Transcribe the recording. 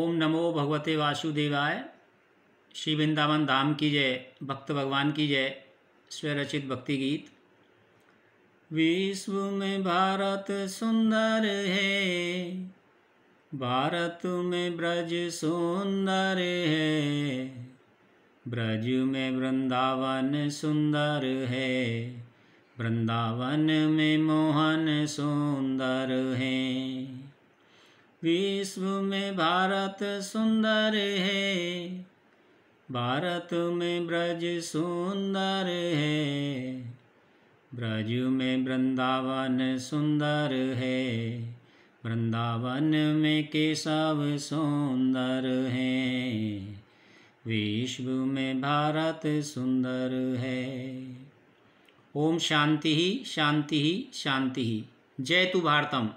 ओम नमो भगवते वासुदेवाय श्री वृंदावन धाम की जय भक्त भगवान की जय स्वरचित भक्ति गीत विश्व में भारत सुंदर है भारत में ब्रज सुंदर है ब्रज में वृंदावन सुंदर है वृंदावन में मोहन सुंदर है विश्व में भारत सुंदर है भारत में ब्रज सुंदर है ब्रज में वृंदावन सुंदर है वृंदावन में केशव सुंदर है विश्व में भारत सुंदर है ओम शांति ही शांति ही शांति ही जय तु भारतम